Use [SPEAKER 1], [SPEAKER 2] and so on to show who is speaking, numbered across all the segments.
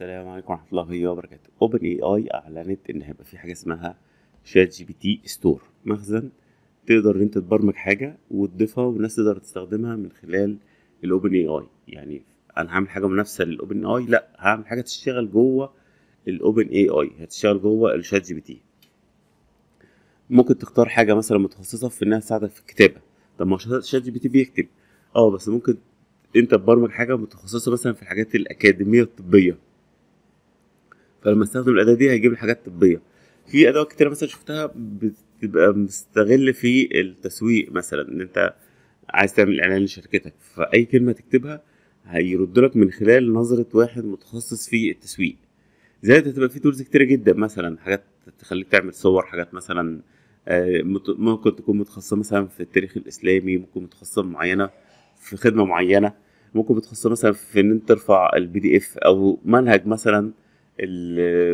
[SPEAKER 1] السلام عليكم ورحمه الله وبركاته اوبن اي اي اعلنت ان هيبقى في حاجه اسمها شات جي بي تي ستور مخزن تقدر انت تبرمج حاجه وتضيفها والناس تقدر تستخدمها من خلال الاوبن اي اي يعني انا هعمل حاجه منافسه للاوبن اي لا هعمل حاجه تشتغل جوه الاوبن اي اي هتشتغل جوه الشات جي بي تي ممكن تختار حاجه مثلا متخصصه في انها تساعدك في الكتابه طب ما شات جي بي تي بيكتب اه بس ممكن انت تبرمج حاجه متخصصه مثلا في الحاجات الاكاديميه الطبيه فلما استخدم الاداه دي هيجيب لي حاجات طبيه في ادوات كتيره مثلا شفتها بتبقى مستغل في التسويق مثلا ان انت عايز تعمل اعلان لشركتك فاي كلمه تكتبها هيرد لك من خلال نظره واحد متخصص في التسويق زائد هتبقى في تولز كتيره جدا مثلا حاجات تخليك تعمل صور حاجات مثلا آه، ممكن تكون متخصصه مثلا في التاريخ الاسلامي ممكن متخصصه معينه في خدمه معينه ممكن متخصصه مثلا في ان انت ترفع البي دي اف او منهج مثلا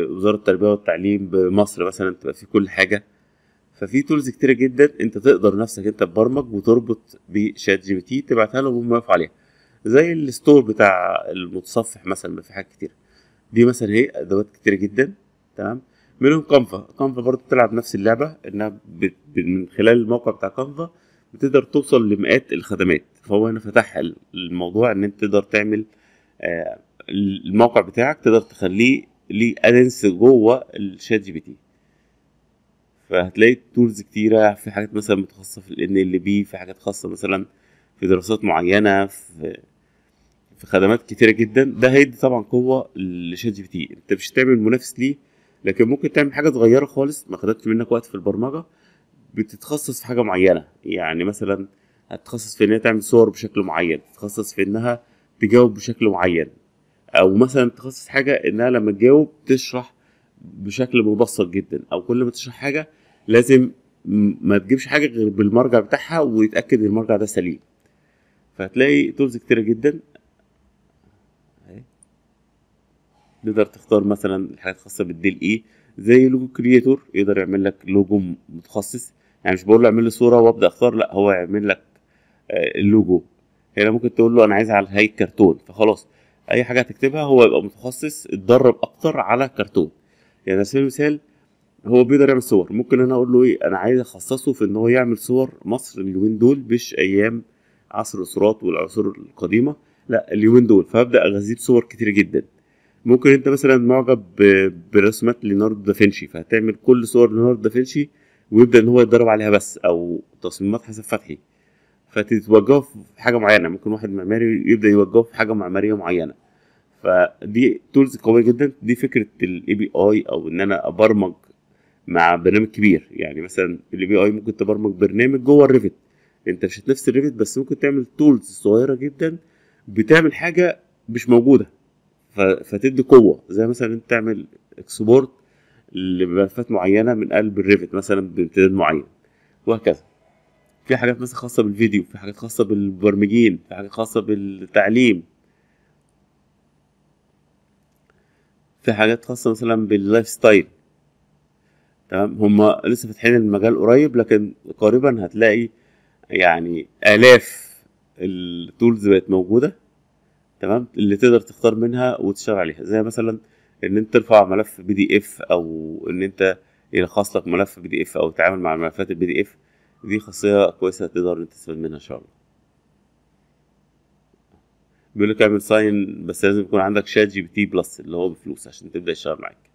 [SPEAKER 1] وزاره التربيه والتعليم بمصر مثلا تبقى في كل حاجه ففي تولز كتير جدا انت تقدر نفسك انت تبرمج وتربط بشات جي بي تي تبعتها له وهم يقفوا عليها زي الستور بتاع المتصفح مثلا في حاجات كتير دي مثلا هي ادوات كتير جدا تمام منهم كانفا كانفا برضه بتلعب نفس اللعبه انها من خلال الموقع بتاع كانفا بتقدر توصل لمئات الخدمات فهو هنا فتح الموضوع ان انت تقدر تعمل آه، الموقع بتاعك تقدر تخليه لادنس جوه الشات جي بي تي فهتلاقي تولز كتيره في حاجات مثلا متخصصه في الان ال بي في حاجات خاصه مثلا في دراسات معينه في في خدمات كتيره جدا ده هيدي طبعا قوه لشات جي بي تي انت مش هتعمل منافس ليه لكن ممكن تعمل حاجه صغيره خالص ما خدتش منك وقت في البرمجه بتتخصص في حاجه معينه يعني مثلا هتتخصص في انها تعمل صور بشكل معين تتخصص في انها تجاوب بشكل معين او مثلا تخصص حاجه انها لما تجاوب تشرح بشكل مبسط جدا او كل ما تشرح حاجه لازم ما تجيبش حاجه غير بالمرجع بتاعها ويتاكد ان المرجع ده سليم فهتلاقي تولز كتيره جدا تقدر تختار مثلا الحاجات الخاصه بالديل ايه زي لوجو كرييتور يقدر يعمل لك لوجو متخصص يعني مش بقول له اعمل لي صوره وابدا اختار لا هو يعمل لك اللوجو آه، هنا ممكن تقول له انا عايزها على هيئه كرتون فخلاص اي حاجه هتكتبها هو يبقى متخصص اتدرب اكتر على كرتون يعني على سبيل المثال هو بيقدر يعمل صور ممكن انا اقول له ايه انا عايز اخصصه في ان هو يعمل صور مصر اليومين دول مش ايام عصر الاسرات والعصور القديمه لا اليومين دول فابدا اغذيه بصور كتير جدا ممكن انت مثلا معجب برسمات ليوناردو دافنشي فهتعمل كل صور ليوناردو دافنشي ويبدا ان هو يتدرب عليها بس او تصميمات حسن فتحي فتتوجهوا في حاجه معينه ممكن واحد معماري يبدا يوجهه في حاجه معماريه معينه فدي تولز قويه جدا دي فكره الاي بي اي او ان انا ابرمج مع برنامج كبير يعني مثلا الاي بي اي ممكن تبرمج برنامج جوه الريفت انت مش نفس الريفت بس ممكن تعمل تولز صغيره جدا بتعمل حاجه مش موجوده فتدي قوه زي مثلا انت تعمل اكسبورت لملفات معينه من قلب الريفت مثلا بامتداد معين وهكذا في حاجات مثلا خاصه بالفيديو في حاجات خاصه بالمبرمجين في حاجات خاصه بالتعليم في حاجات خاصه مثلا باللايف ستايل تمام هم لسه فاتحين المجال قريب لكن قريبا هتلاقي يعني الاف التولز بقت موجوده تمام اللي تقدر تختار منها وتشتغل عليها زي مثلا ان انت ترفع ملف بي دي اف او ان انت يلخص لك ملف بي دي اف او تتعامل مع ملفات البي دي اف دي خاصية كويسة تقدر تستفيد منها إن شاء الله بيقول لك اعمل ساين بس لازم يكون عندك شات جي بي تي بلس اللي هو بفلوس عشان تبدأ يشتغل معاك